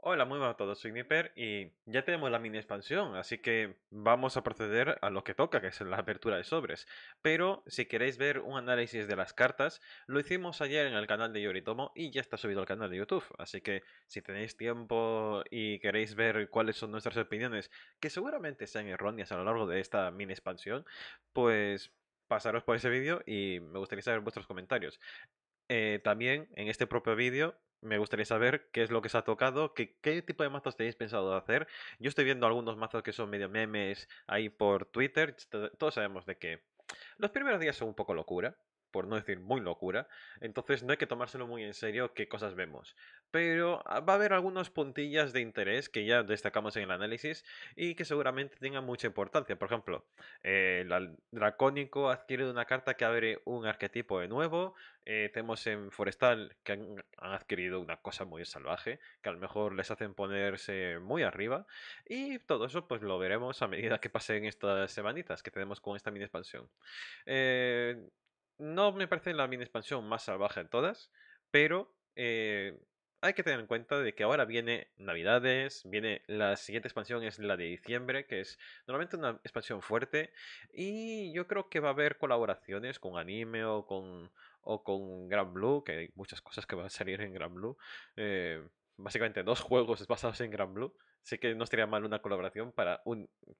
Hola, muy buenas a todos, soy Nipper y ya tenemos la mini expansión, así que vamos a proceder a lo que toca, que es la apertura de sobres. Pero si queréis ver un análisis de las cartas, lo hicimos ayer en el canal de Yoritomo y ya está subido al canal de YouTube, así que si tenéis tiempo y queréis ver cuáles son nuestras opiniones, que seguramente sean erróneas a lo largo de esta mini expansión, pues pasaros por ese vídeo y me gustaría saber vuestros comentarios. Eh, también en este propio vídeo me gustaría saber qué es lo que se ha tocado, qué tipo de mazos tenéis pensado hacer. Yo estoy viendo algunos mazos que son medio memes ahí por Twitter. Todos sabemos de que los primeros días son un poco locura por no decir muy locura, entonces no hay que tomárselo muy en serio qué cosas vemos. Pero ah, va a haber algunas puntillas de interés que ya destacamos en el análisis y que seguramente tengan mucha importancia. Por ejemplo, el eh, dracónico adquiere una carta que abre un arquetipo de nuevo. Eh, tenemos en Forestal que han, adquirido una cosa muy salvaje, que a lo mejor les hacen ponerse muy arriba. Y todo eso pues lo veremos a medida que pasen estas semanitas que tenemos con esta mini expansión. Eh, no me parece la mini expansión más salvaje de todas, pero eh, hay que tener en cuenta de que ahora viene Navidades, viene la siguiente expansión es la de diciembre, que es normalmente una expansión fuerte y yo creo que va a haber colaboraciones con anime o con o con Gran Blue, que hay muchas cosas que van a salir en Gran Blue. Eh, básicamente dos juegos basados en Gran Blue sí que no estaría mal una colaboración para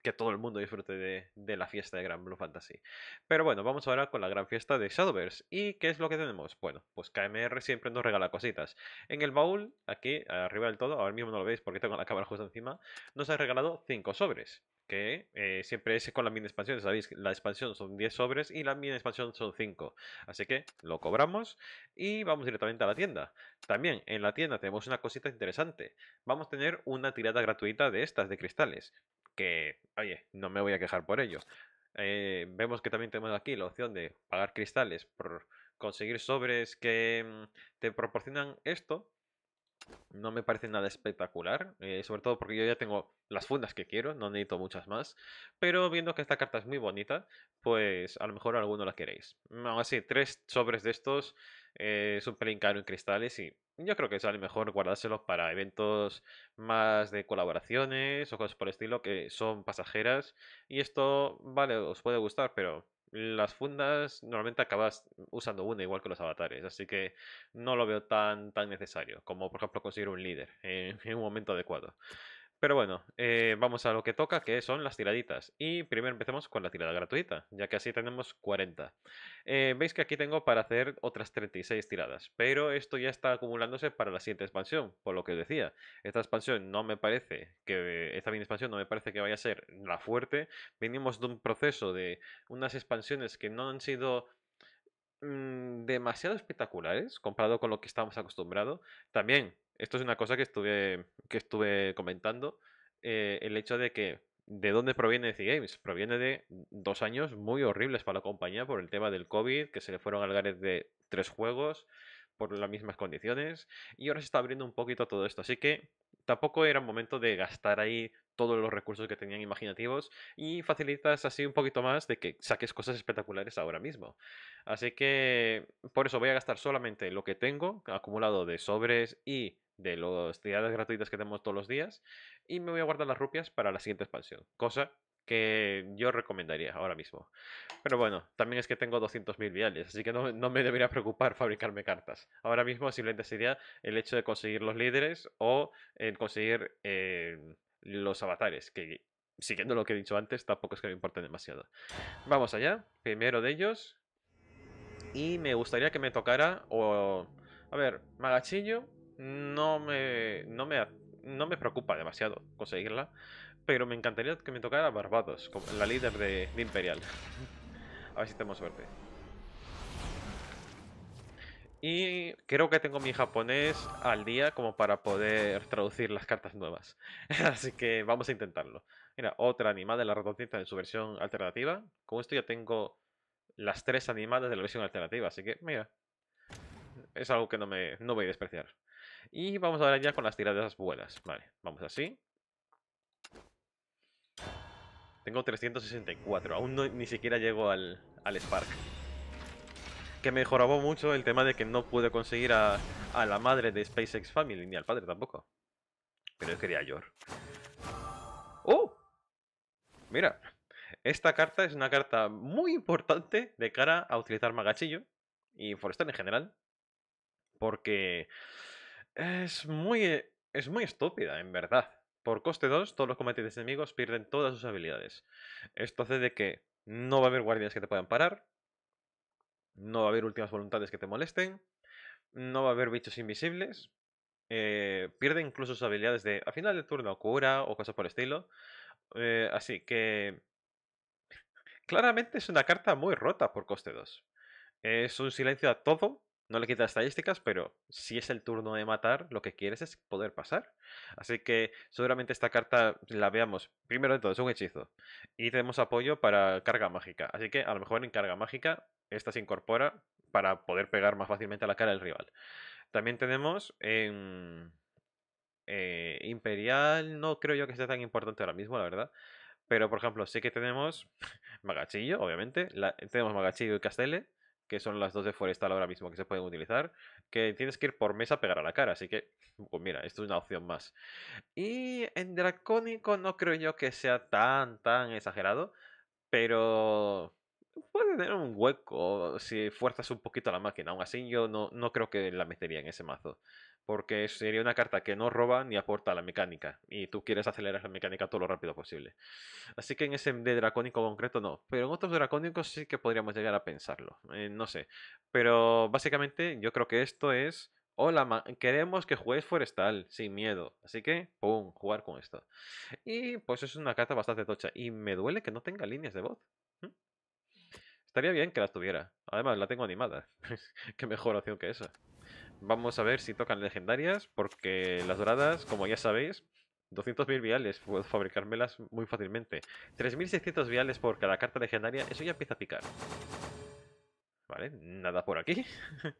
que todo el mundo disfrute de, la fiesta de Gran Blue Fantasy. Pero bueno, vamos ahora con la gran fiesta de Shadowverse. ¿Y qué es lo que tenemos? Bueno, pues KMR siempre nos regala cositas. En el baúl, aquí arriba del todo, ahora mismo no lo veis porque tengo la cámara justo encima, nos ha regalado 5 sobres que eh, siempre es con la mini expansión, sabéis, la expansión son 10 sobres y la mini expansión son 5. Así que lo cobramos y vamos directamente a la tienda. También en la tienda tenemos una cosita interesante. Vamos a tener una tirada gratuita de estas, de cristales. Que, oye, no me voy a quejar por ello. Eh, vemos que también tenemos aquí la opción de pagar cristales por conseguir sobres que mm, te proporcionan esto, no me parece nada espectacular, eh, sobre todo porque yo ya tengo las fundas que quiero, no necesito muchas más, pero viendo que esta carta es muy bonita, pues a lo mejor alguno la queréis. Aún así, tres sobres de estos eh, es pelín caro en cristales y yo creo que sale mejor guardárselos para eventos más de colaboraciones o cosas por el estilo que son pasajeras y esto, vale, os puede gustar, pero las fundas normalmente acabas usando una igual que los avatares, así que no lo veo tan, tan necesario como por ejemplo conseguir un líder en, en un momento adecuado. Pero bueno, eh, vamos a lo que toca, que son las tiraditas. Y primero empecemos con la tirada gratuita, ya que así tenemos 40. Eh, veis que aquí tengo para hacer otras 36 tiradas, pero esto ya está acumulándose para la siguiente expansión, por lo que os decía. Esta expansión no me parece que, esta mini expansión no me parece que vaya a ser la fuerte. Venimos de un proceso de unas expansiones que no han sido mm, demasiado espectaculares comparado con lo que estamos acostumbrados. También esto es una cosa que estuve, que estuve comentando, eh, el hecho de que ¿De dónde proviene DC Games? Proviene de dos años muy horribles para la compañía por el tema del COVID, que se le fueron al de tres juegos por las mismas condiciones, y ahora se está abriendo un poquito todo esto. Así que tampoco era momento de gastar ahí todos los recursos que tenían imaginativos y facilitas así un poquito más de que saques cosas espectaculares ahora mismo. Así que por eso voy a gastar solamente lo que tengo acumulado de sobres y de las tiradas gratuitas que tenemos todos los días y me voy a guardar las rupias para la siguiente expansión, cosa que yo recomendaría ahora mismo. Pero bueno, también es que tengo 200.000 viales, así que no, me debería preocupar fabricarme cartas. Ahora mismo simplemente sería el hecho de conseguir los líderes o el conseguir eh, los avatares, que siguiendo lo que he dicho antes, tampoco es que me importen demasiado. Vamos allá, primero de ellos. Y me gustaría que me tocara, o... A ver, Magachillo no me, no me, no me preocupa demasiado conseguirla, pero me encantaría que me tocara Barbados, la líder de, de Imperial. a ver si tenemos suerte. Y creo que tengo mi japonés al día como para poder traducir las cartas nuevas. Así que vamos a intentarlo. Mira, otra animada de la ratoncita en su versión alternativa. Con esto ya tengo las tres animadas de la versión alternativa. Así que, mira, es algo que no, me, voy a despreciar. Y vamos ahora ya con las tiradas buenas. Vale, vamos así. Tengo 364. Aún ni siquiera llego al, al Spark que mejoraba mucho el tema de que no pude conseguir a, la madre de SpaceX Family, ni al padre tampoco. Pero yo quería a Yor. ¡Oh! Mira, esta carta es una carta muy importante de cara a utilizar Magachillo y Forestal en general. Porque es muy, es muy estúpida, en verdad. Por coste 2, todos los combatientes enemigos pierden todas sus habilidades. Esto hace de que no va a haber guardias que te puedan parar, no va a haber últimas voluntades que te molesten, no va a haber bichos invisibles, eh, pierde incluso sus habilidades de a final de turno cura o cosas por el estilo. Eh, así que claramente es una carta muy rota por coste 2. Es un silencio a todo, no le quita estadísticas, pero si es el turno de matar, lo que quieres es poder pasar. Así que seguramente esta carta la veamos. Primero de todo, es un hechizo. Y tenemos apoyo para carga mágica. Así que a lo mejor en carga mágica esta se incorpora para poder pegar más fácilmente a la cara del rival. También tenemos en eh, Imperial, no creo yo que sea tan importante ahora mismo, la verdad. Pero, por ejemplo, sí que tenemos Magachillo, obviamente. tenemos Magachillo y Castelle, que son las dos de Forestal ahora mismo que se pueden utilizar. Que tienes que ir por mesa a pegar a la cara, así que, pues mira, esto es una opción más. Y en Dracónico no creo yo que sea tan, tan exagerado. Pero puede tener un hueco si fuerzas un poquito la máquina. Aún así, yo no, no creo que la metería en ese mazo. Porque sería una carta que no roba ni aporta a la mecánica. Y tú quieres acelerar la mecánica todo lo rápido posible. Así que en ese de dracónico concreto no. Pero en otros dracónicos sí que podríamos llegar a pensarlo. Eh, no sé. Pero básicamente yo creo que esto es... Hola, queremos que juegues forestal, sin miedo. Así que, ¡pum!, jugar con esto. Y pues es una carta bastante tocha. Y me duele que no tenga líneas de voz. Estaría bien que la tuviera. Además, la tengo animada. Qué mejor opción que esa. Vamos a ver si tocan legendarias, porque las doradas, como ya sabéis, 200.000 viales, puedo fabricármelas muy fácilmente. 3.600 viales por cada carta legendaria, eso ya empieza a picar. Vale, nada por aquí.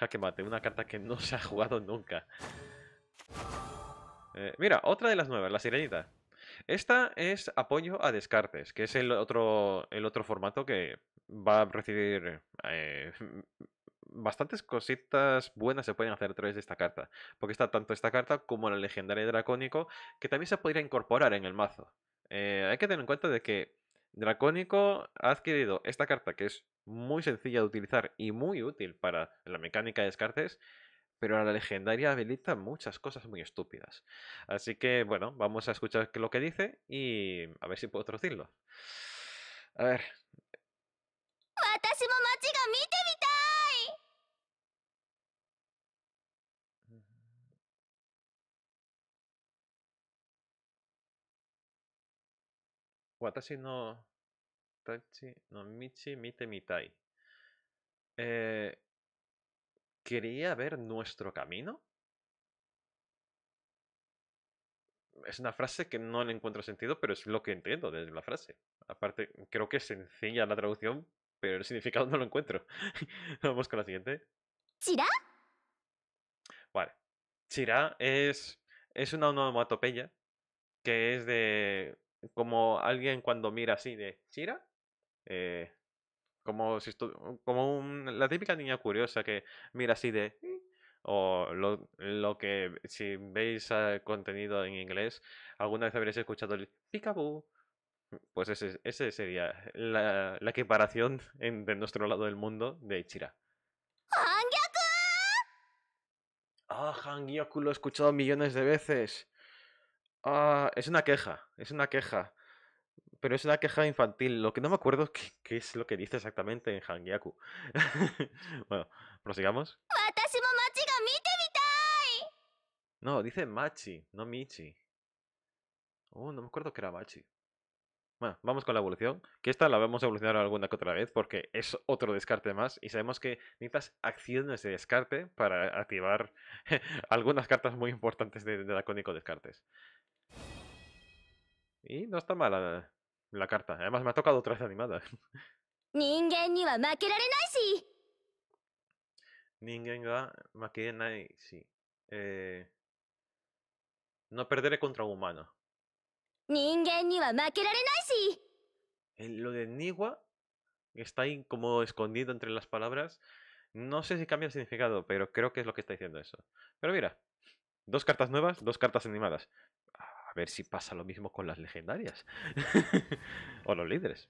Jaque mate, una carta que no se ha jugado nunca. Eh, mira, otra de las nuevas, la sirenita. Esta es apoyo a Descartes, que es el otro, el otro formato que va a recibir eh, bastantes cositas buenas se pueden hacer a través de esta carta, porque está tanto esta carta como la legendaria dracónico, que también se podría incorporar en el mazo. Eh, hay que tener en cuenta de que Dracónico ha adquirido esta carta que es muy sencilla de utilizar y muy útil para la mecánica de descartes, pero a la legendaria habilita muchas cosas muy estúpidas. Así que, bueno, vamos a escuchar lo que dice y a ver si puedo traducirlo. A ver. Watashi no... Tachi no Michi Mite Mitai. Eh, quería ver nuestro camino. Es una frase que no le encuentro sentido, pero es lo que entiendo desde la frase. Aparte, creo que es sencilla la traducción, pero el significado no lo encuentro. Vamos con la siguiente. ¿Chira? Vale. Chira es, es una onomatopeya que es de como alguien cuando mira así de Chira. Eh, como, si como la típica niña curiosa que mira así de... Mm", o lo, que, si veis ah, contenido en inglés, alguna vez habréis escuchado el Pues ese, sería la, equiparación de nuestro lado del mundo de Ichira. Ah, oh, Hangyoku lo he escuchado millones de veces. Ah, es una queja, es una queja. Pero es una queja infantil. Lo que no me acuerdo es qué, es lo que dice exactamente en Hangyaku. bueno, prosigamos. No, dice Machi, no Michi. Oh, no me acuerdo que era Machi. Bueno, vamos con la evolución. Que esta la vamos a evolucionar alguna que otra vez porque es otro descarte más. Y sabemos que necesitas acciones de descarte para activar algunas cartas muy importantes de, de Descartes. Y no está mala eh, la carta. Además, me ha tocado otra animadas. animada ni Eh, no perderé contra un humano. lo de Niwa está ahí como escondido entre las palabras. No sé si cambia el significado, pero creo que es lo que está diciendo eso. Pero mira, dos cartas nuevas, dos cartas animadas. A ver si pasa lo mismo con las legendarias. o los líderes.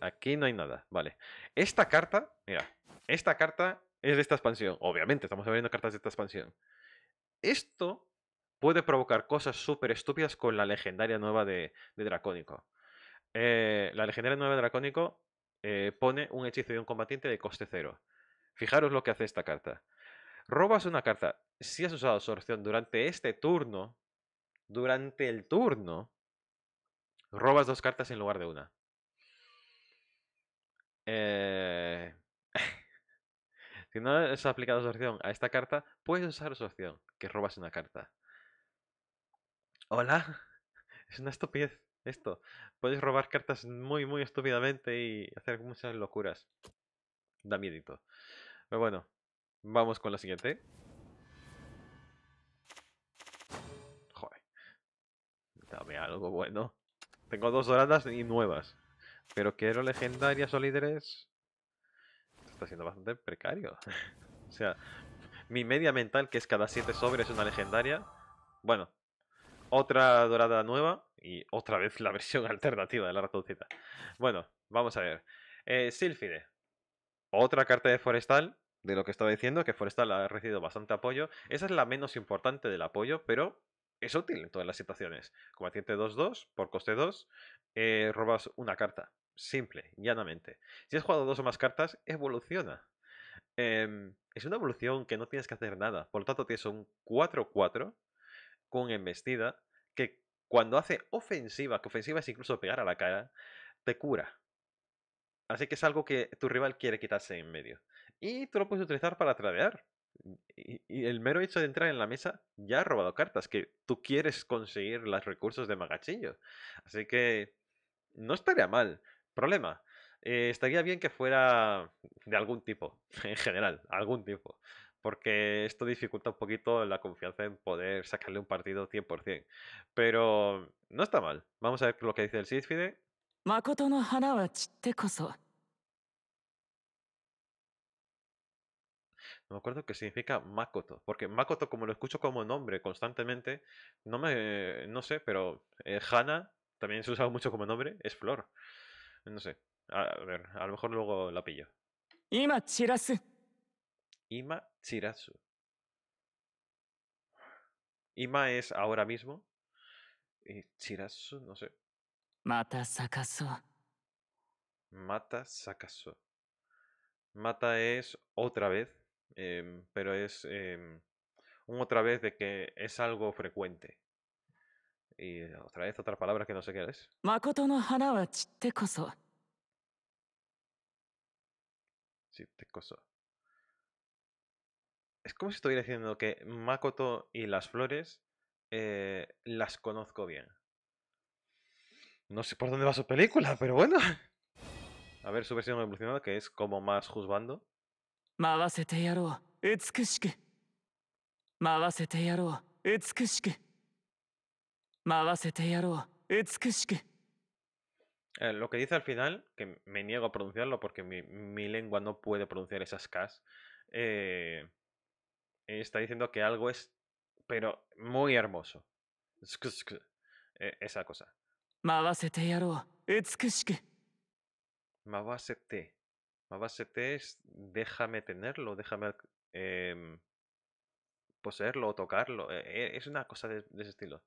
Aquí no hay nada, vale. Esta carta, mira, esta carta es de esta expansión. Obviamente, estamos abriendo cartas de esta expansión. Esto puede provocar cosas súper estúpidas con la legendaria nueva de, Dracónico. Eh, la legendaria nueva de Dracónico eh, pone un hechizo de un combatiente de coste cero. Fijaros lo que hace esta carta. Robas una carta. Si has usado absorción durante este turno, durante el turno, robas dos cartas en lugar de una. Eh, si no has aplicado su opción a esta carta, puedes usar su opción, que robas una carta. Hola, es una estupidez esto. Puedes robar cartas muy, muy estúpidamente y hacer muchas locuras. Da miedito. Pero bueno, vamos con la siguiente. Dame algo bueno. Tengo dos doradas y nuevas. Pero quiero legendarias o líderes. está siendo bastante precario. o sea, mi media mental, que es cada 7 es una legendaria. Bueno, otra dorada nueva y otra vez la versión alternativa de la ratoncita. Bueno, vamos a ver. Eh, Silfide. Otra carta de Forestal, de lo que estaba diciendo, que Forestal ha recibido bastante apoyo. Esa es la menos importante del apoyo, pero es útil en todas las situaciones. Combatiente 2-2, por coste 2, eh, robas una carta. Simple, llanamente. Si has jugado dos o más cartas, evoluciona. Em, es una evolución que no tienes que hacer nada. Por lo tanto, tienes un 4-4 con embestida que cuando hace ofensiva, que ofensiva es incluso pegar a la cara, te cura. Así que es algo que tu rival quiere quitarse en medio. Y tú lo puedes utilizar para tradear. Y, el mero hecho de entrar en la mesa ya ha robado cartas, que tú quieres conseguir los recursos de Magachillo. Así que no estaría mal. Problema. Eh, estaría bien que fuera de algún tipo, en general, algún tipo. Porque esto dificulta un poquito la confianza en poder sacarle un partido 100%. Pero no está mal. Vamos a ver lo que dice el koso. No me acuerdo que significa Makoto, porque Makoto como lo escucho como nombre constantemente, no me, no sé, pero eh, Hana también se usa mucho como nombre, es flor. No sé, a, ver, a lo mejor luego la pillo. Ima Chirasu. Ima Chirasu. Ima es ahora mismo. Y eh, Chirasu, no sé. Mata sakasu Mata sakasu Mata es otra vez. Em, pero es eh, otra vez de que es algo frecuente. Y otra vez otra palabra que no sé qué es. Makoto no Es como si estuviera diciendo que Makoto y las flores eh, las conozco bien. No sé por dónde va su película, pero bueno. A ver su versión evolucionada, que es como más juzgando lo que dice al final, que me niego a pronunciarlo porque mi, lengua no puede pronunciar esas Ks, eh, está diciendo que algo es, pero muy hermoso. Eh, esa cosa. T es déjame tenerlo, déjame em, poseerlo o tocarlo. E-, e-, es una cosa de, ese estilo.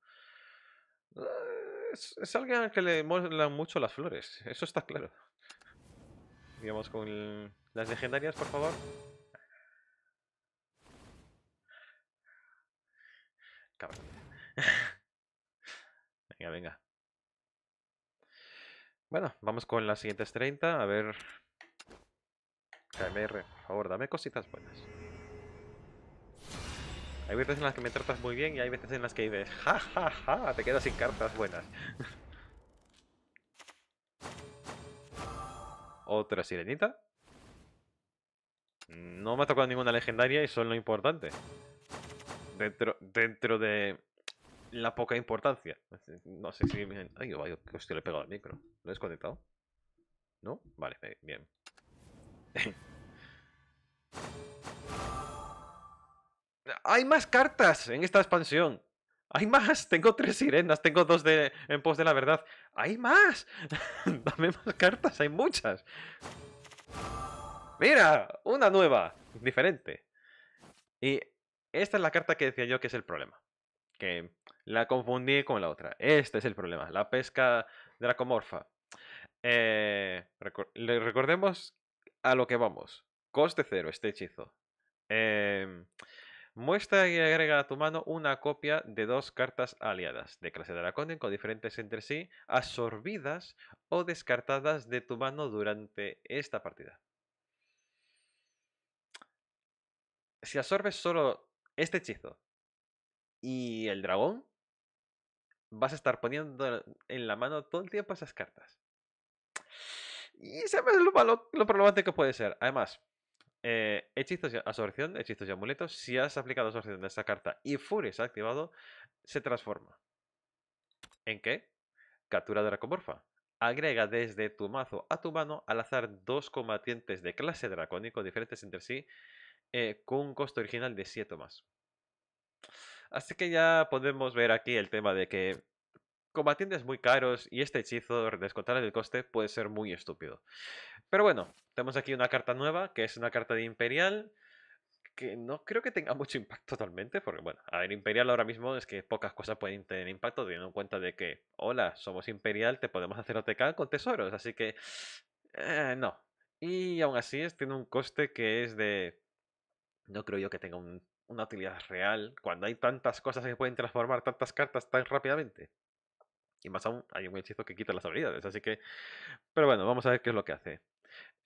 Eh, es, alguien al que le molan mucho las flores, eso está claro. Digamos con las legendarias, por favor. Cabrón. venga, venga. Bueno, vamos con las siguientes 30, a ver KMR, por favor, dame cositas buenas. Hay veces en las que me tratas muy bien y hay veces en las que dices, ja, ja, ja, te quedas sin cartas buenas. Otra sirenita. No me ha tocado ninguna legendaria y eso lo importante. Dentro, dentro de la poca importancia. No sé si... Me... Ay, vaya, hostia, le he pegado al micro. ¿Lo he desconectado? ¿No? Vale, eh, bien. Hay más cartas en esta expansión. Hay más. Tengo tres sirenas, tengo dos de, en pos de la verdad. Hay más. Dame más cartas, hay muchas. Mira, una nueva, diferente. Y esta es la carta que decía yo que es el problema. Que la confundí con la otra. Este es el problema, la pesca dracomorfa. Eh, ¿Le recordemos a lo que vamos. Coste cero este hechizo. Em, muestra y agrega a tu mano una copia de dos cartas aliadas de clase de dragón con diferentes entre sí, absorbidas o descartadas de tu mano durante esta partida. Si absorbes solo este hechizo y el dragón, vas a estar poniendo en la mano todo el tiempo esas cartas. Y se ve lo, lo problemático que puede ser. Además, eh, hechizos y absorción, hechizos amuletos, si has aplicado absorción a esta carta y Fury se ha activado, se transforma. ¿En qué? Captura Dracomorfa. Agrega desde tu mazo a tu mano al azar dos combatientes de clase dracónico diferentes entre sí eh, con un costo original de 7 más. Así que ya podemos ver aquí el tema de que combatientes muy caros y este hechizo, descontar el coste, puede ser muy estúpido. Pero bueno, tenemos aquí una carta nueva, que es una carta de Imperial, que no creo que tenga mucho impacto totalmente, porque bueno, a ver, Imperial ahora mismo es que pocas cosas pueden tener impacto, teniendo en cuenta de que, hola, somos Imperial, te podemos hacer OTK con tesoros, así que... Eh, no. Y aún así tiene un coste que es de... No creo yo que tenga una utilidad real cuando hay tantas cosas que pueden transformar tantas cartas tan rápidamente. Y más aún, hay un hechizo que quita las habilidades, así que... Pero bueno, vamos a ver qué es lo que hace.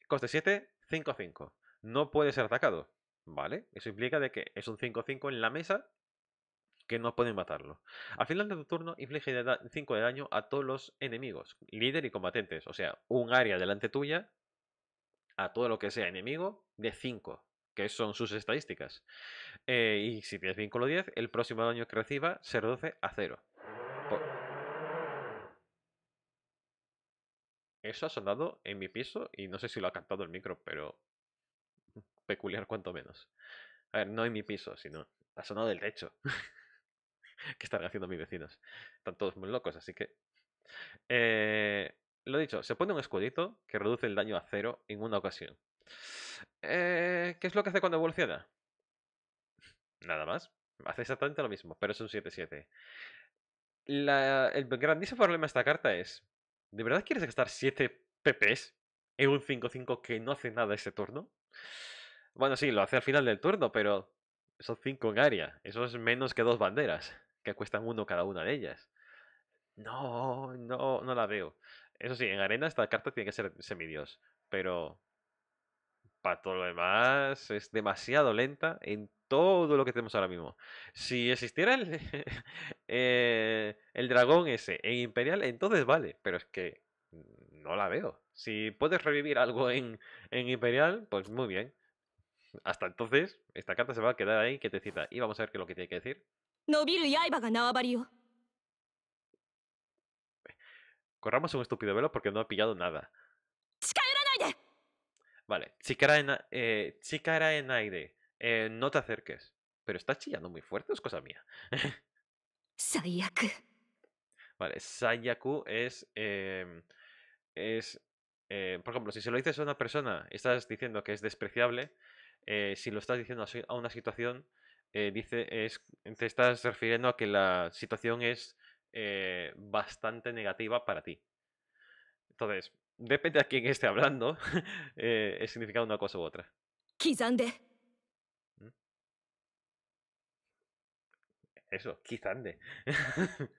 Coste 7, 5-5. No puede ser atacado, ¿vale? Eso implica de que es un 5-5 en la mesa que no pueden matarlo. Al final de tu turno, inflige 5 de daño a todos los enemigos, líder y combatentes. O sea, un área delante tuya a todo lo que sea enemigo de 5, que son sus estadísticas. Eh, y si tienes vínculo 10, el próximo daño que reciba se reduce a 0. Eso ha sonado en mi piso y no sé si lo ha captado el micro, pero peculiar cuanto menos. A ver, no en mi piso, sino ha sonado del techo. ¿Qué están haciendo mis vecinos? Están todos muy locos, así que... Eh, lo dicho, se pone un escudito que reduce el daño a cero en una ocasión. Eh, ¿Qué es lo que hace cuando evoluciona? Nada más. Hace exactamente lo mismo, pero es un 7-7. el grandísimo problema de esta carta es ¿De verdad quieres gastar 7 PPs en un 5-5 que no hace nada ese turno? Bueno, sí, lo hace al final del turno, pero son 5 en área. Eso es menos que dos banderas, que cuestan uno cada una de ellas. No, no, no la veo. Eso sí, en arena esta carta tiene que ser semidios, pero para todo lo demás es demasiado lenta en todo lo que tenemos ahora mismo. Si existiera el, eh, el dragón ese en Imperial, entonces vale, pero es que no la veo. Si puedes revivir algo en, Imperial, pues muy bien. Hasta entonces, esta carta se va a quedar ahí que te cita. Y vamos a ver qué es lo que tiene que decir. Corramos un estúpido velo porque no ha pillado nada. Vale, chica en, eh, en aire, eh, no te acerques. Pero está chillando muy fuerte, es cosa mía. Sayaku. Vale, Sayaku es. Em, es. Eh, por ejemplo, si se lo dices a una persona estás diciendo que es despreciable, eh, si lo estás diciendo a una situación, eh, dice, es, te estás refiriendo a que la situación es bastante negativa para ti. Entonces, depende a quién esté hablando, es significado una cosa u otra. Eso, Kizande.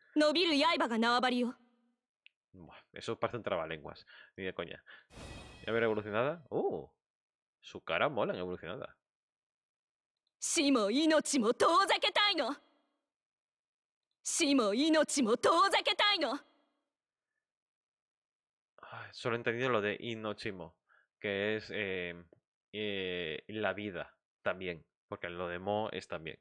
Eso parece un trabalenguas. Ni de coña. ¿Ya ver evolucionada? ¡Uh! Su cara mola en evolucionada. Ah, solo he entendido lo de Inochimo, que es eh, eh, la vida también, porque lo de Mo es también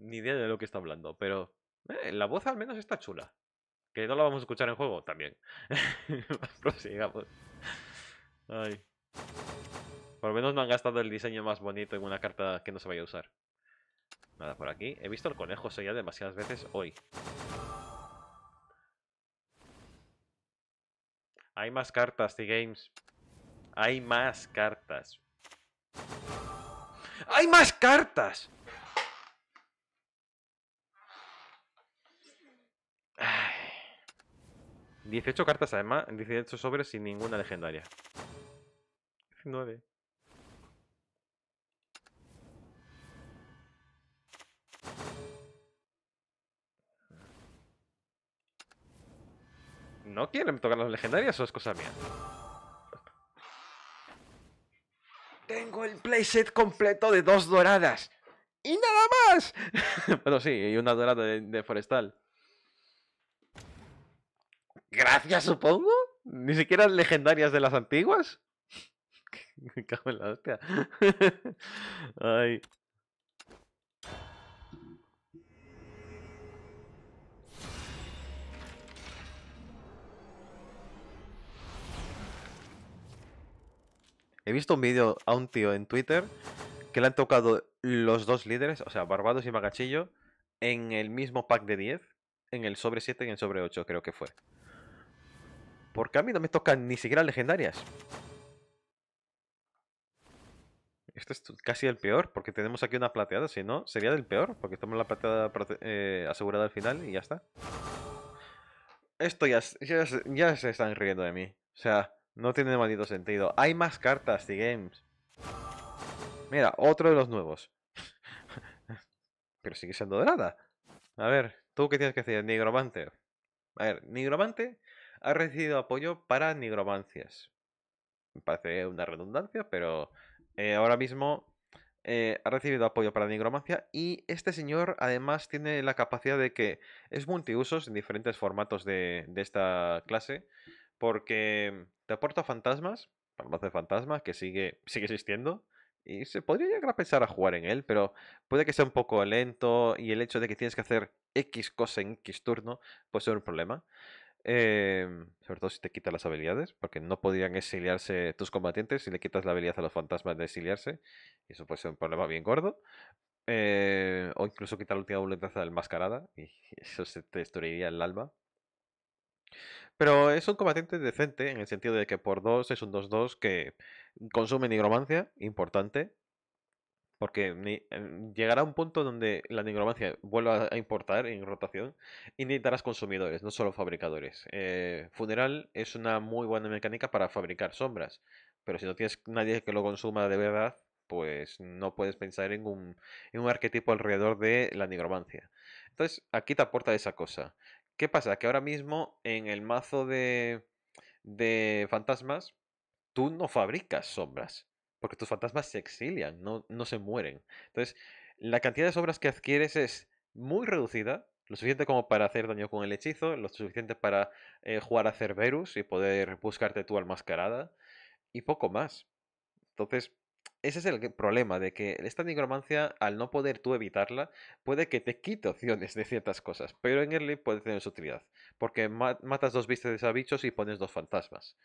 ni idea de lo que está hablando, pero eh, la voz al menos está chula. Que no la vamos a escuchar en juego también. Prosigamos. Pues Ay. Por lo menos no han gastado el diseño más bonito en una carta que no se vaya a usar. Nada, por aquí. He visto el conejo sea, ya demasiadas veces hoy. Hay más cartas, T-Games. Hay más cartas. ¡Hay más cartas! 18 cartas además, 18 sobres sin ninguna legendaria. 19. ¿No quieren tocar las legendarias o es cosa mía? Tengo el playset completo de dos doradas. ¡Y nada más! bueno, sí, y una dorada de forestal gracias, supongo. Ni siquiera legendarias de las antiguas. Me cago en la hostia. Ay. He visto un vídeo a un tío en Twitter que le han tocado los dos líderes, o sea, Barbados y Magachillo, en el mismo pack de 10, en el sobre 7 y en el sobre 8, creo que fue. Porque a mí no me tocan ni siquiera legendarias. Este es casi el peor, porque tenemos aquí una plateada. Si no, sería del peor, porque estamos la plateada eh, asegurada al final y ya está. Esto ya, se están riendo de mí. O sea, no tiene maldito sentido. Hay más cartas de games. Mira, otro de los nuevos. Pero sigue siendo dorada. A ver, ¿tú qué tienes que hacer? Nigromante. A ver, Nigromante ha recibido apoyo para nigromancias. Me parece una redundancia, pero eh, ahora mismo eh, ha recibido apoyo para nigromancia y este señor además tiene la capacidad de que es multiusos en diferentes formatos de, esta clase porque te aporta fantasmas, farmacia de fantasmas que sigue, sigue existiendo y se podría llegar a pensar a jugar en él, pero puede que sea un poco lento y el hecho de que tienes que hacer X cosa en X turno puede ser un problema. Em, sobre todo si te quita las habilidades, porque no podrían exiliarse tus combatientes si le quitas la habilidad a los fantasmas de exiliarse. Y eso puede ser un problema bien gordo. Eh, o incluso quitar la última voluntad del mascarada. Y eso se te destruiría el alma. Pero es un combatiente decente en el sentido de que por 2 es un 2-2 que consume nigromancia, importante, porque em, llegará un punto donde la nigromancia vuelva a importar en rotación y necesitarás consumidores, no solo fabricadores. Eh, funeral es una muy buena mecánica para fabricar sombras, pero si no tienes nadie que lo consuma de verdad, pues no puedes pensar en un, arquetipo alrededor de la nigromancia. Entonces, aquí te aporta esa cosa. ¿Qué pasa? Que ahora mismo en el mazo de, de fantasmas, tú no fabricas sombras. Porque tus fantasmas se exilian, no, se mueren. Entonces, la cantidad de sobras que adquieres es muy reducida, lo suficiente como para hacer daño con el hechizo, lo suficiente para eh, jugar a Cerberus y poder buscarte tu almascarada, y poco más. Entonces, ese es el problema, de que esta nigromancia, al no poder tú evitarla, puede que te quite opciones de ciertas cosas, pero en early puede tener su utilidad, porque matas dos vistes a bichos y pones dos fantasmas.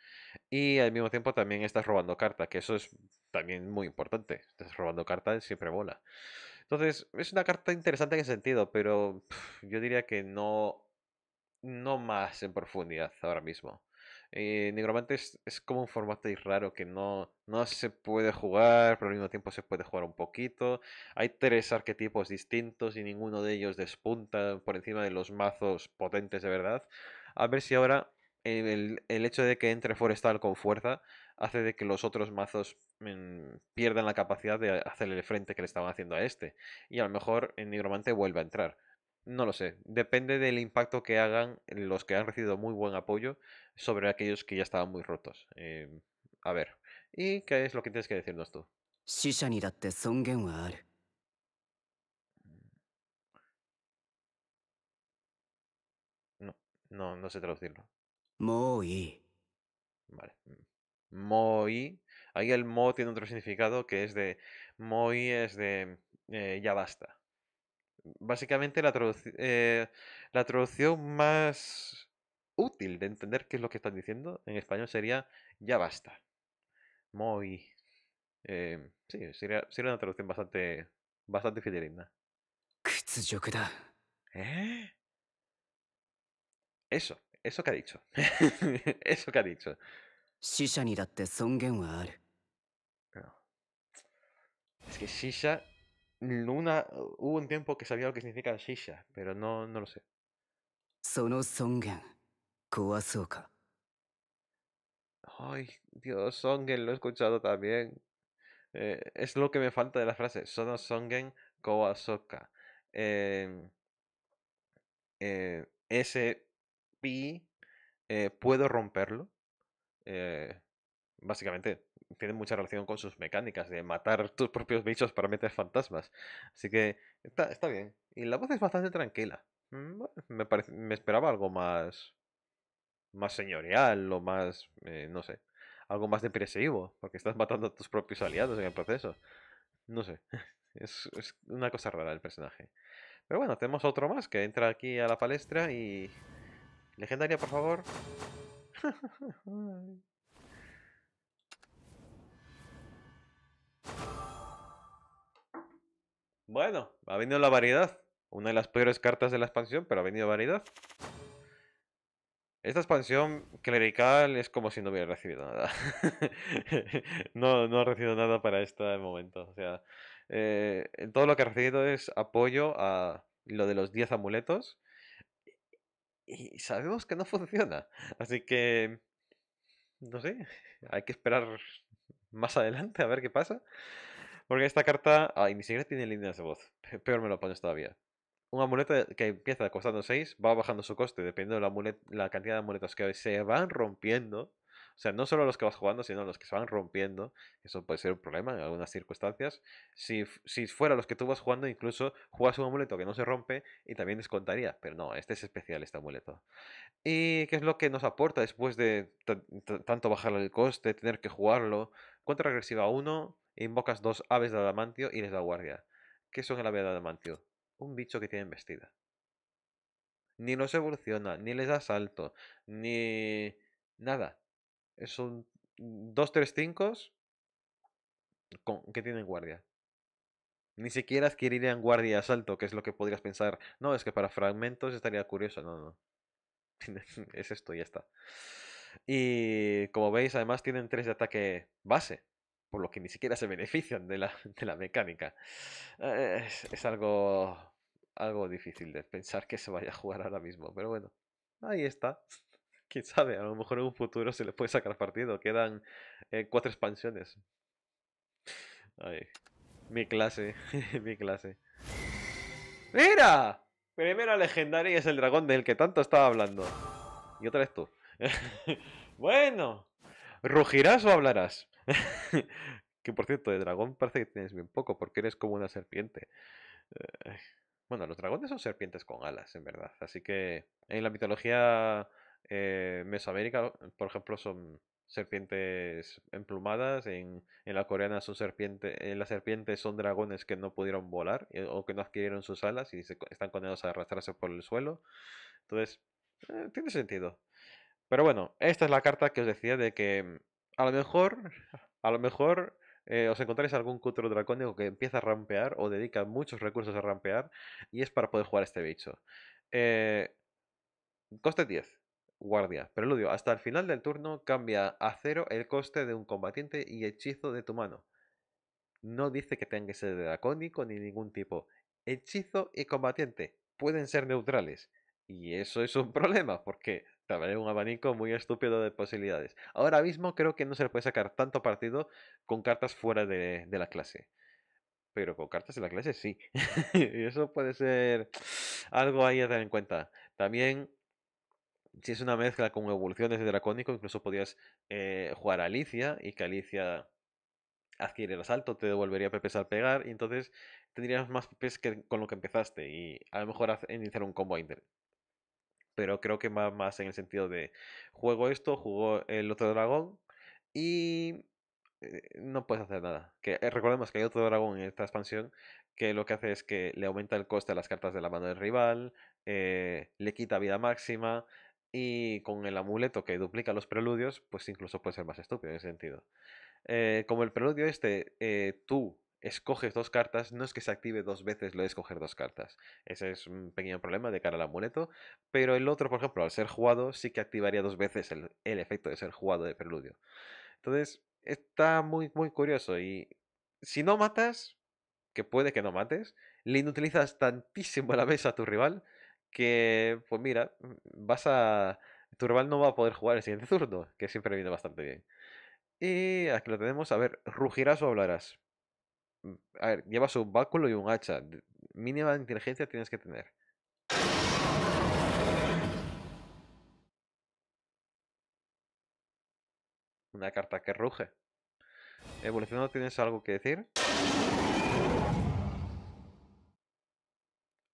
Y al mismo tiempo también estás robando carta, que eso es también muy importante. Estás robando carta, siempre mola. Entonces, es una carta interesante en ese sentido, pero yo diría que no, no más en profundidad ahora mismo. Eh, negromante es, como un formato raro que no, no se puede jugar, pero al mismo tiempo se puede jugar un poquito. Hay tres arquetipos distintos y ninguno de ellos despunta por encima de los mazos potentes de verdad. A ver si ahora eh, el, hecho de que entre Forestal con fuerza hace de que los otros mazos mm, pierdan la capacidad de hacerle el frente que le estaban haciendo a este. Y a lo mejor eh, Negromante negromante vuelve a entrar no lo sé. Depende del impacto que hagan los que han recibido muy buen apoyo sobre aquellos que ya estaban muy rotos. Em, a ver. ¿Y qué es lo que tienes que decirnos tú? No, no, no sé traducirlo. Moi. Vale. Moi. Ahí el mo tiene otro significado que es de. Moi es de. Eh, ya basta básicamente la, eh, la traducción más útil de entender qué es lo que están diciendo en español sería ya basta. Muy... Eh, sí, sería, sería, una traducción bastante, bastante fidedigna. ¿Eh? Eso, eso que ha dicho. eso que ha dicho. Es que Shisha una, hubo un tiempo que sabía lo que significa Shisha, pero no, no lo sé. Ay, Dios, Songen, lo he escuchado también. Eh, es lo que me falta de la frase. Sono Songen Koasoka. Em, eh, ese pi, eh, puedo romperlo. básicamente, tiene mucha relación con sus mecánicas de matar tus propios bichos para meter fantasmas. Así que está, bien. Y la voz es bastante tranquila. Mm, me, me esperaba algo más. más señorial o más. Eh, no sé. Algo más depresivo, porque estás matando a tus propios aliados en el proceso. No sé. Es, es una cosa rara el personaje. Pero bueno, tenemos otro más que entra aquí a la palestra y. Legendaria, por favor. Bueno, ha venido la variedad. Una de las peores cartas de la expansión, pero ha venido variedad. Esta expansión clerical es como si no hubiera recibido nada. no, no ha recibido nada para este momento. O sea, eh, todo lo que ha recibido es apoyo a lo de los 10 amuletos. Y sabemos que no funciona. Así que, no sé, hay que esperar más adelante a ver qué pasa. Porque esta carta, ay, ni siquiera tiene líneas de voz. Peor me lo pones todavía. Un amuleto que empieza costando 6 va bajando su coste, dependiendo de la, la cantidad de amuletos que se van rompiendo. O sea, no solo los que vas jugando, sino los que se van rompiendo. Eso puede ser un problema en algunas circunstancias. Si, si fuera los que tú vas jugando, incluso juegas un amuleto que no se rompe y también descontaría. Pero no, este es especial, este amuleto. ¿Y qué es lo que nos aporta después de tanto bajar el coste, tener que jugarlo? Contra regresiva 1, invocas dos aves de adamantio y les da guardia. ¿Qué son el ave de adamantio? Un bicho que tiene vestida. Ni los evoluciona, ni les da salto, ni nada. Es un 2-3-5 mm, que tienen guardia. Ni siquiera adquirirían guardia y asalto, que es lo que podrías pensar. No, es que para fragmentos estaría curioso. No, no. es esto y ya está. Y como veis, además tienen 3 de ataque base, por lo que ni siquiera se benefician de la, de la mecánica. Eh, es, algo, algo difícil de pensar que se vaya a jugar ahora mismo, pero bueno, ahí está. Quién sabe, a lo mejor en un futuro se le puede sacar partido. Quedan eh, cuatro expansiones. Ay, mi clase, mi clase. ¡Mira! Primera legendaria es el dragón del que tanto estaba hablando. Y otra vez tú. bueno. ¿Rugirás o hablarás? que por cierto, de dragón parece que tienes bien poco porque eres como una serpiente. Eh, bueno, los dragones son serpientes con alas, en verdad. Así que en la mitología eh, mesoamérica, por ejemplo, son serpientes emplumadas, en, la coreana son serpientes, en las serpientes son dragones que no pudieron volar eh, o que no adquirieron sus alas y se, están condenados a arrastrarse por el suelo. Entonces, eh, tiene sentido. Pero bueno, esta es la carta que os decía de que a lo mejor, a lo mejor eh, os encontráis algún cutro dracónico que empieza a rampear o dedica muchos recursos a rampear y es para poder jugar este bicho. coste 10. Guardia. Preludio. hasta el final del turno cambia a cero el coste de un combatiente y hechizo de tu mano. No dice que tenga que ser dracónico ni ningún tipo. Hechizo y combatiente pueden ser neutrales. Y eso es un problema, porque también un abanico muy estúpido de posibilidades. Ahora mismo creo que no se le puede sacar tanto partido con cartas fuera de, de la clase. Pero con cartas de la clase sí. y eso puede ser algo ahí a tener en cuenta. También si es una mezcla con evoluciones de Dracónico, incluso podrías eh, jugar a Alicia y que Alicia adquiere el asalto, te devolvería pepes al pegar y entonces tendrías más pepes que con lo que empezaste y a lo mejor iniciar un combo inter. Pero creo que va más en el sentido de juego esto, juego el otro dragón y eh, no puedes hacer nada. Que, eh, recordemos que hay otro dragón en esta expansión que lo que hace es que le aumenta el coste a las cartas de la mano del rival, le quita vida máxima, y con el amuleto que duplica los preludios, pues incluso puede ser más estúpido en ese sentido. Eh, como el preludio este, eh, tú escoges dos cartas, no es que se active dos veces lo de escoger dos cartas. Ese es un pequeño problema de cara al amuleto. Pero el otro, por ejemplo, al ser jugado, sí que activaría dos veces el, efecto de ser jugado de preludio. Entonces, está muy, muy curioso. Y si no matas, que puede que no mates, le inutilizas tantísimo a la mesa a tu rival que, pues mira, mm, vas a... Tu no va a poder jugar el siguiente zurdo que siempre viene bastante bien. Y aquí lo tenemos, a ver, rugirás o hablarás. Mm, a ver, llevas un báculo y un hacha. Mínima inteligencia tienes que tener. Una carta que ruge. Evolucionado, ¿tienes algo que decir?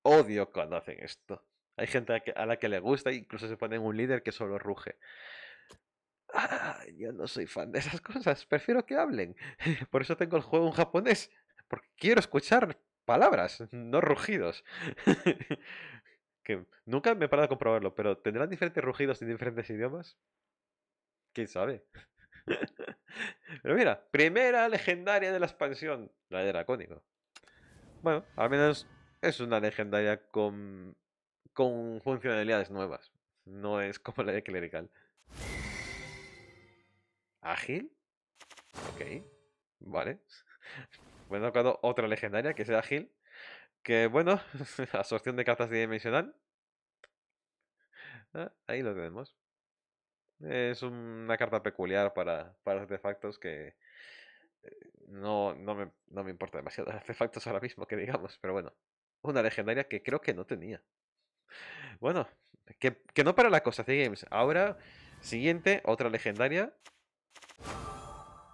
Odio cuando hacen esto. Hay gente a, la que le gusta, incluso se pone en un líder que solo ruge. Ah, yo no soy fan de esas cosas, prefiero que hablen. Por eso tengo el juego en japonés, porque quiero escuchar palabras, no rugidos. que nunca me he parado a comprobarlo, pero ¿tendrán diferentes rugidos en diferentes idiomas? ¿Quién sabe? pero mira, primera legendaria de la expansión, la de Dracónico. Bueno, al menos es una legendaria con con funcionalidades nuevas. No es como la de clerical. ¿Ágil? Ok, vale. Bueno, tocado otra legendaria que sea ágil. Que bueno, absorción de cartas dimensional. Ah, ahí lo tenemos. Es una carta peculiar para, para artefactos que eh, no, no, me, no me importa demasiado artefactos ahora mismo, que digamos, pero bueno. Una legendaria que creo que no tenía. Bueno, que, no para la cosa, C-Games. Ahora, siguiente, otra legendaria.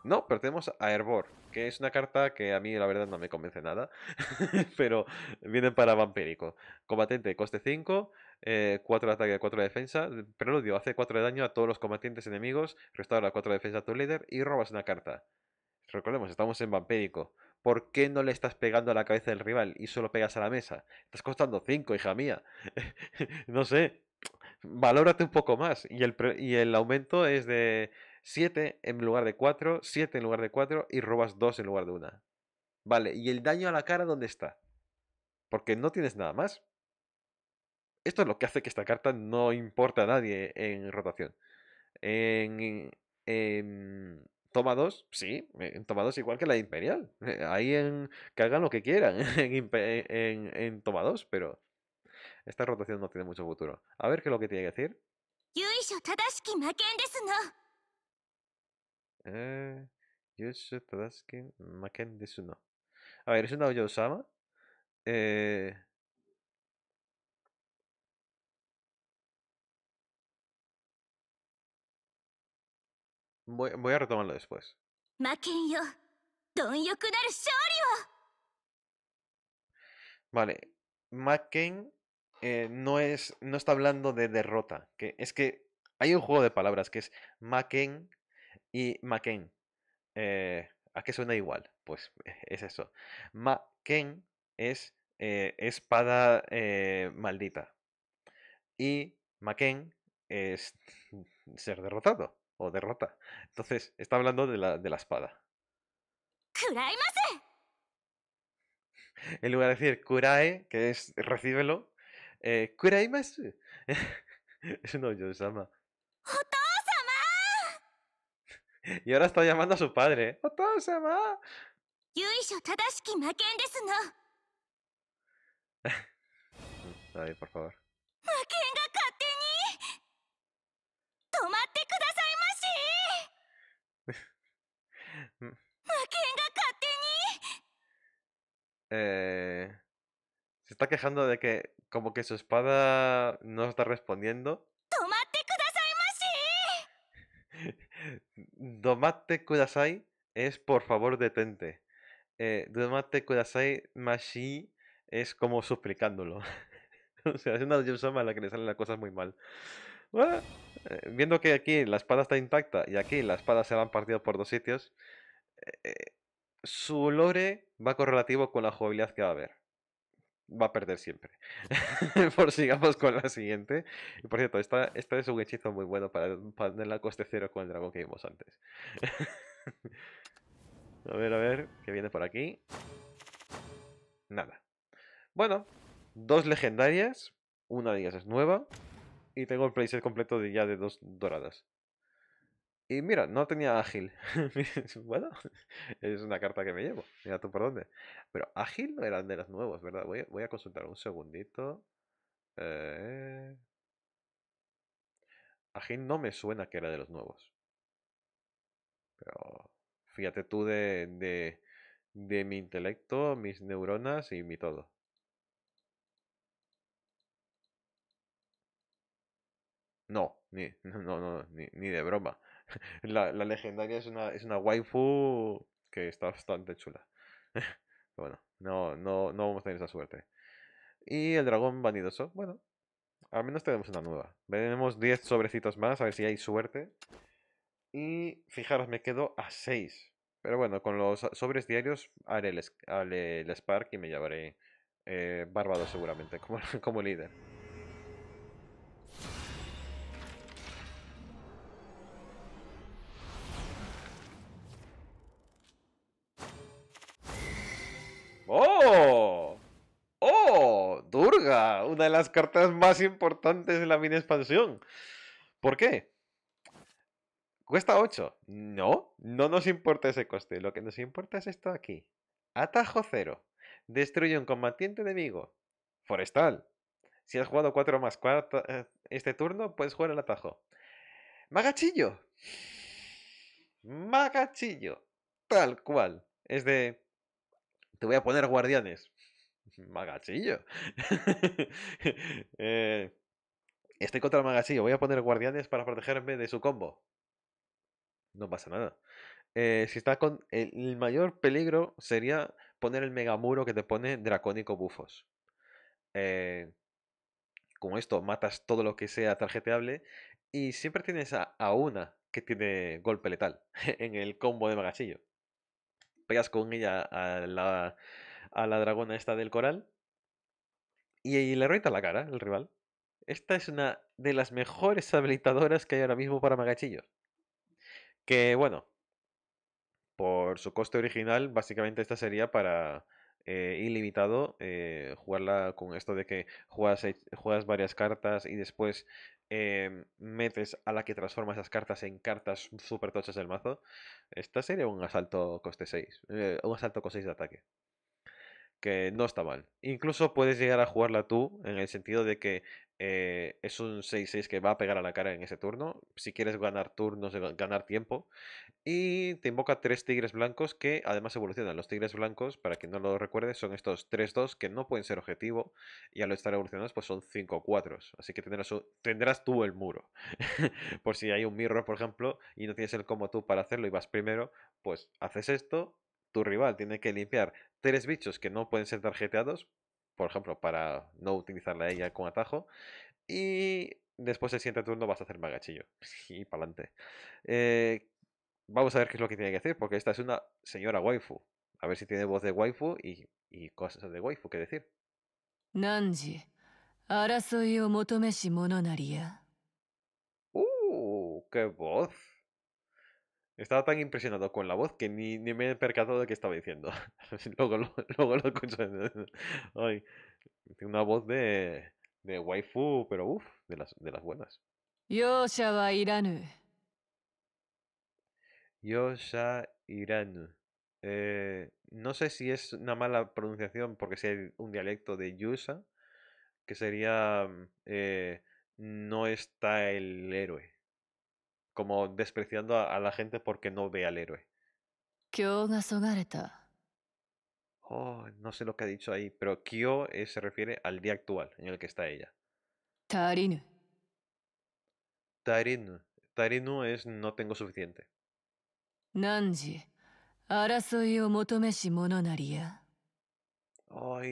No, pero tenemos a Herbor, que es una carta que a mí la verdad no me convence nada, pero vienen para vampérico. Combatiente, coste 5, 4 eh, de ataque, 4 de defensa, preludio, hace 4 de daño a todos los combatientes enemigos, restaura 4 de defensa a tu líder y robas una carta. Recordemos, estamos en vampérico. ¿por qué no le estás pegando a la cabeza del rival y solo pegas a la mesa? Estás costando 5, hija mía. no sé, valórate un poco más. Y el, y el aumento es de 7 en lugar de 4, 7 en lugar de 4 y robas 2 en lugar de 1. Vale, ¿y el daño a la cara dónde está? Porque no tienes nada más. Esto es lo que hace que esta carta no importa a nadie en rotación. En, en, Toma 2, sí, en eh, Toma 2 igual que la Imperial. Eh, ahí en, que hagan lo que quieran en, en, Toma 2, pero esta rotación no tiene mucho futuro. A ver qué es lo que tiene que decir. Eh, a ver, es una Oyo-sama, Eh, Voy, a retomarlo después. Vale, Maken eh, no, es, no está hablando de derrota. Que es que hay un juego de palabras que es Maken y Maken. Eh, ¿A qué suena igual? Pues es eso. Maken es eh, espada maldita. Y Maken es ser derrotado o derrota. Entonces, está hablando de la, de la espada. En lugar de decir kurae, que es recíbelo, eh, kuraimasu. es un sama. Y ahora está llamando a su padre. no Ay, por favor. Mm. Eh, se está quejando de que como que su espada no está respondiendo. tomate kudasai es por favor detente. Eh, kudasai mashi es como suplicándolo. o sea, es una Yosama a la que le salen las cosas muy mal. Ah, eh, viendo que aquí la espada está intacta y aquí la espada se va han partido por dos sitios, eh, eh, su lore va correlativo con la jugabilidad que va a haber. Va a perder siempre. por sigamos con la siguiente. Y por cierto, esta, esta, es un hechizo muy bueno para poner la coste cero con el dragón que vimos antes. a ver, a ver, ¿qué viene por aquí? Nada. Bueno, dos legendarias. Una de ellas es nueva y tengo el playset completo de ya de dos doradas. Y mira, no tenía ágil. bueno, es una carta que me llevo. Mira tú por dónde. Pero ágil no eran de las nuevas, ¿verdad? Voy, voy a consultar un segundito. Eh. Ágil no me suena que era de los nuevos. Pero fíjate tú de, de mi intelecto, mis neuronas y mi todo. No, ni, no, no, ni, de broma. La, legendaria es una, es una waifu que está bastante chula. bueno, no, no, no vamos a tener esa suerte. Y el dragón vanidoso, bueno, al menos tenemos una nueva. Tenemos 10 sobrecitos más, a ver si hay suerte. Y fijaros, me quedo a 6. Pero bueno, con los sobres diarios haré el, Spark y me llevaré eh, seguramente como, como líder. las cartas más importantes de la mini expansión. ¿Por qué? ¿Cuesta 8? No, no nos importa ese coste. Lo que nos importa es esto aquí. Atajo 0. Destruye un combatiente enemigo. Forestal. Si has jugado 4 más 4 eh, este turno, puedes jugar el atajo. Magachillo. Magachillo. Tal cual. Es de... Te voy a poner guardianes. Magachillo. Eh, estoy contra el Magachillo. Voy a poner guardianes para protegerme de su combo. No pasa nada. Eh, si está con. El, mayor peligro sería poner el megamuro que te pone Dracónico Bufos. Eh, Como esto matas todo lo que sea tarjeteable. Y siempre tienes a, a una que tiene golpe letal en el combo de Magachillo. Pegas con ella a la a la dragona esta del coral. Y, le reita la cara, el rival. Esta es una de las mejores habilitadoras que hay ahora mismo para magachillos. Que bueno, por su coste original, básicamente esta sería para eh, ilimitado eh, jugarla con esto de que juegas, e, juegas varias cartas y después em, metes a la que transforma esas cartas en cartas super tochas del mazo. Esta sería un asalto coste 6, eh, un asalto con 6 de ataque que no está mal. Incluso puedes llegar a jugarla tú en el sentido de que eh, es un 6-6 que va a pegar a la cara en ese turno. Si quieres ganar turnos, ganar tiempo. Y te invoca tres tigres blancos que además evolucionan. Los tigres blancos, para quien no lo recuerde, son estos 3-2 que no pueden ser objetivo. Y al estar evolucionados, pues son 5-4. Así que tendrás, tendrás tú el muro. por si hay un mirror, por ejemplo, y no tienes el como tú para hacerlo y vas primero, pues haces esto tu rival tiene que limpiar tres bichos que no pueden ser tarjeteados, por ejemplo, para no utilizarla a ella con atajo, y después el siguiente turno vas a hacer magachillo. Y para adelante. Eh, vamos a ver qué es lo que tiene que hacer, porque esta es una señora waifu. A ver si tiene voz de waifu y, cosas de waifu que decir. Nanji, uh, qué voz. Estaba tan impresionado con la voz que ni, me he percatado de qué estaba diciendo. luego, lo, luego escucho. una voz de, de waifu, pero uff, de las, de las buenas. Yosha wa iranu. Yosha iranu. Eh, no sé si es una mala pronunciación porque si hay un dialecto de yusa que sería eh, no está el héroe como despreciando a, la gente porque no ve al héroe. Kyo Oh, no sé lo que ha dicho ahí, pero Kyo eh, se refiere al día actual en el que está ella. Tarinu. Tarinu. Tarinu es no tengo suficiente. Nanji. Ay,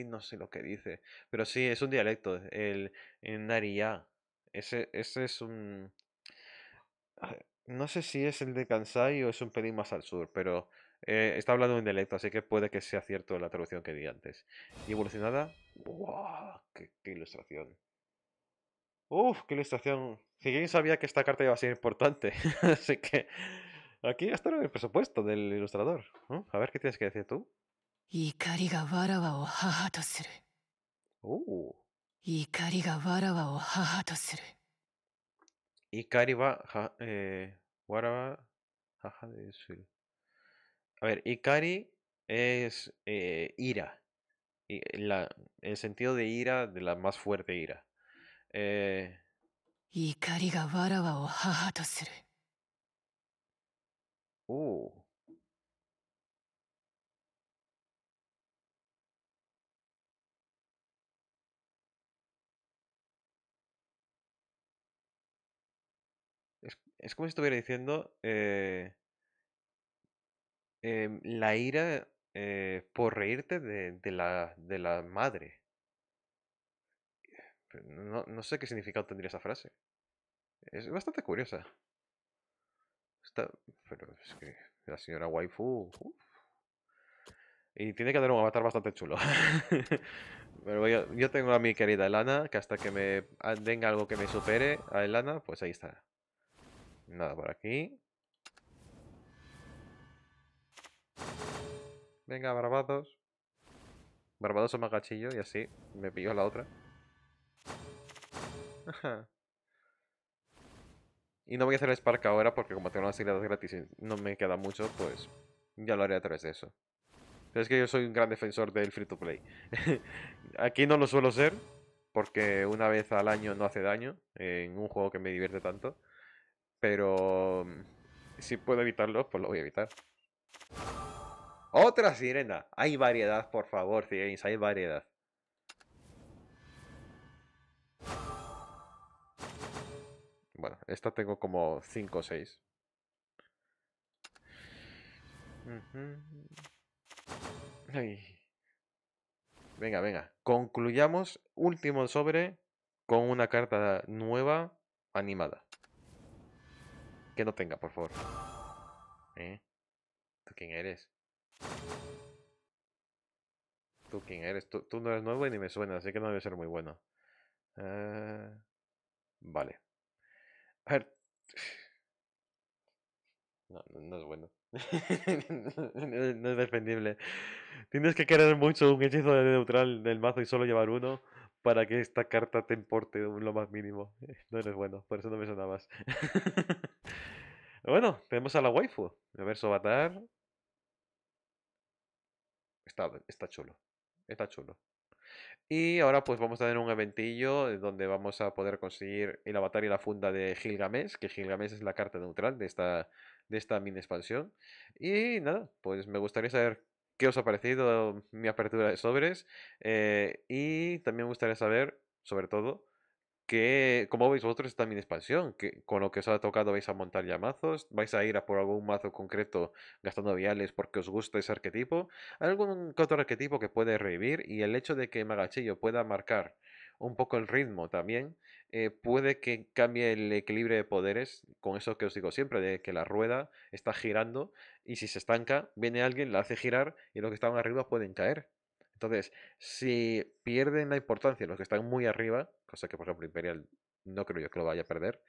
no sé lo que dice. Pero sí, es un dialecto. El, el Ese, ese es un no sé si es el de Kansai o es un pelín más al sur, pero eh, está hablando en dialecto, así que puede que sea cierto la traducción que di antes. Y evolucionada. ¡Wow! ¡Qué, ilustración! ¡Uf! ¡Qué ilustración! Si bien sabía que esta carta iba a ser importante, así que aquí está el presupuesto del ilustrador. A ver qué tienes que decir tú. ¡Uh! Ikari va. ja, eh, waraba jaja de sur. A ver, Ikari es eh, ira. Y la, el sentido de ira, de la más fuerte ira. Eh, Ikari ga warawa o oh, jaja to suru. Uh. es como si estuviera diciendo eh, em, la ira eh, por reírte de, la, de la madre. No, sé qué significado tendría esa frase. Es bastante curiosa. pero es que la señora waifu... Y tiene que tener un avatar bastante chulo. Pero yo, yo, tengo a mi querida Elana, que hasta que me tenga ah, algo que me supere a Elana, pues ahí está. Nada por aquí. Venga, barbados. Barbados o magachillo y así me pillo la otra. Y no voy a hacer el Spark ahora porque como tengo las siglas gratis y no me queda mucho, pues ya lo haré a través de eso. Pero es que yo soy un gran defensor del free to play. Aquí no lo suelo ser, porque una vez al año no hace daño en un juego que me divierte tanto. Pero mm, si puedo evitarlo, pues lo voy a evitar. Otra sirena. Hay variedad, por favor, Sirenis. Hay variedad. Bueno, esta tengo como 5 o 6. Venga, venga. Concluyamos último sobre con una carta nueva animada. Que no tenga, por favor. ¿Eh? ¿Tú quién eres? ¿Tú quién eres? Tú, no eres nuevo y ni me suena, así que no debe ser muy bueno. Ah, vale. A ver. No, no, es bueno. no, no es defendible. Tienes que querer mucho un hechizo de neutral del mazo y solo llevar uno para que esta carta te importe lo más mínimo. No eres bueno, por eso no me suena más. bueno, tenemos a la waifu. A ver, su avatar. Está, está chulo. Está chulo. Y ahora pues vamos a tener un eventillo donde vamos a poder conseguir el avatar y la funda de Gilgamesh, que Gilgamesh es la carta neutral de esta, de esta mini expansión. Y nada, pues me gustaría saber qué os ha parecido mi apertura de sobres eh, y también me gustaría saber, sobre todo, que, como veis vosotros esta mi expansión, que con lo que os ha tocado vais a montar ya mazos, vais a ir a por algún mazo concreto gastando viales porque os gusta ese arquetipo, algún otro arquetipo que puede revivir y el hecho de que Magachillo pueda marcar un poco el ritmo también eh, puede que cambie el equilibrio de poderes con eso que os digo siempre, de que la rueda está girando y si se estanca, viene alguien, la hace girar y los que estaban arriba pueden caer. Entonces, si pierden la importancia los que están muy arriba, cosa que por ejemplo Imperial no creo yo que lo vaya a perder,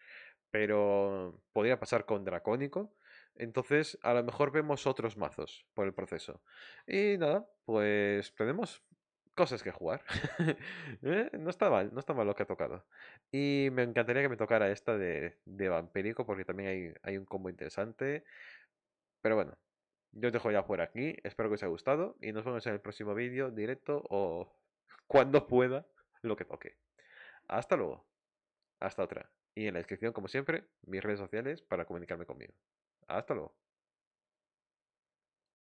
pero podría pasar con Dracónico, entonces a lo mejor vemos otros mazos por el proceso. Y nada, pues tenemos cosas que jugar. Eh, no está mal, no está mal lo que ha tocado. Y me encantaría que me tocara esta de, de porque también hay, hay un combo interesante. Pero bueno, yo os dejo ya por aquí. Espero que os haya gustado. Y nos vemos en el próximo vídeo, directo o cuando pueda, lo que toque. Hasta luego. Hasta otra. Y en la descripción, como siempre, mis redes sociales para comunicarme conmigo. Hasta luego.